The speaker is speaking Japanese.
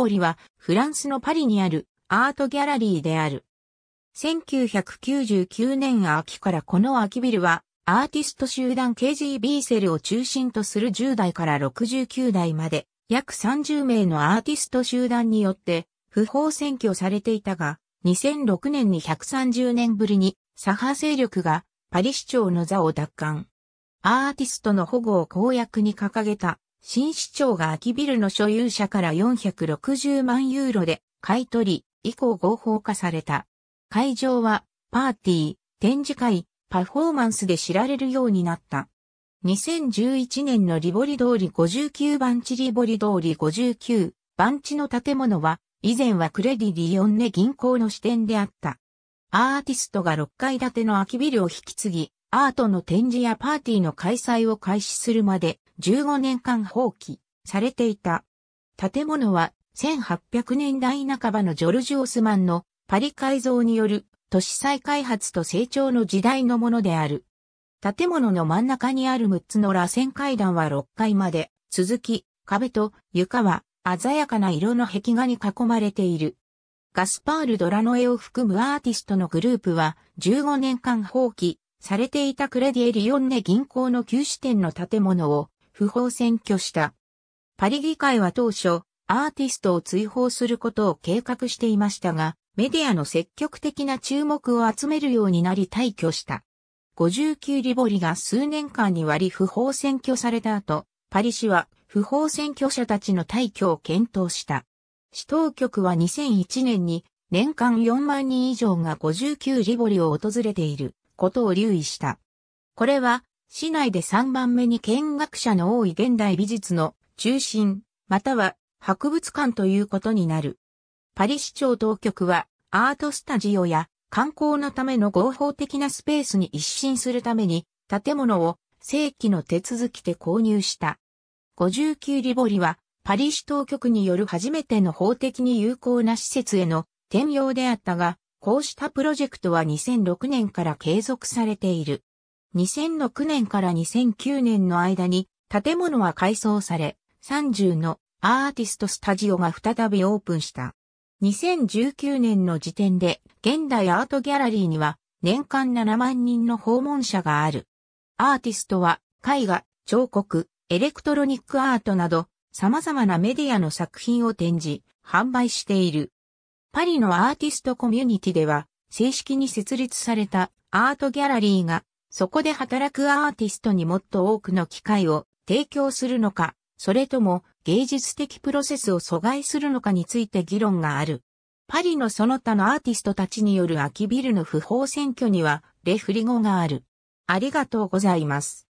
ポリはフランスのパリにあるアートギャラリーである。1999年秋からこの秋ビルはアーティスト集団 KG b ーセルを中心とする10代から69代まで約30名のアーティスト集団によって不法占拠されていたが2006年に130年ぶりに左派勢力がパリ市長の座を奪還。アーティストの保護を公約に掲げた新市長が空きビルの所有者から460万ユーロで買い取り、以降合法化された。会場は、パーティー、展示会、パフォーマンスで知られるようになった。2011年のリボリ通り59番地リボリ通り59番地の建物は、以前はクレディリオンネ銀行の支店であった。アーティストが6階建ての空きビルを引き継ぎ、アートの展示やパーティーの開催を開始するまで、15年間放棄されていた。建物は1800年代半ばのジョルジオスマンのパリ改造による都市再開発と成長の時代のものである。建物の真ん中にある6つの螺旋階段は6階まで続き、壁と床は鮮やかな色の壁画に囲まれている。ガスパール・ドラノエを含むアーティストのグループは15年間放棄されていたクレディエリオンネ銀行の旧支店の建物を不法占拠した。パリ議会は当初、アーティストを追放することを計画していましたが、メディアの積極的な注目を集めるようになり退去した。59リボリが数年間に割り不法占拠された後、パリ市は不法占拠者たちの退去を検討した。市当局は2001年に年間4万人以上が59リボリを訪れていることを留意した。これは市内で3番目に見学者の多い現代美術の中心、または博物館ということになる。パリ市長当局はアートスタジオや観光のための合法的なスペースに一新するために建物を正規の手続きで購入した。59リボリはパリ市当局による初めての法的に有効な施設への転用であったが、こうしたプロジェクトは2006年から継続されている。2006年から2009年の間に建物は改装され、30のアーティストスタジオが再びオープンした。2019年の時点で現代アートギャラリーには年間7万人の訪問者がある。アーティストは絵画、彫刻、エレクトロニックアートなど様々なメディアの作品を展示、販売している。パリのアーティストコミュニティでは正式に設立されたアートギャラリーがそこで働くアーティストにもっと多くの機会を提供するのか、それとも芸術的プロセスを阻害するのかについて議論がある。パリのその他のアーティストたちによる空きビルの不法占拠にはレフリ語がある。ありがとうございます。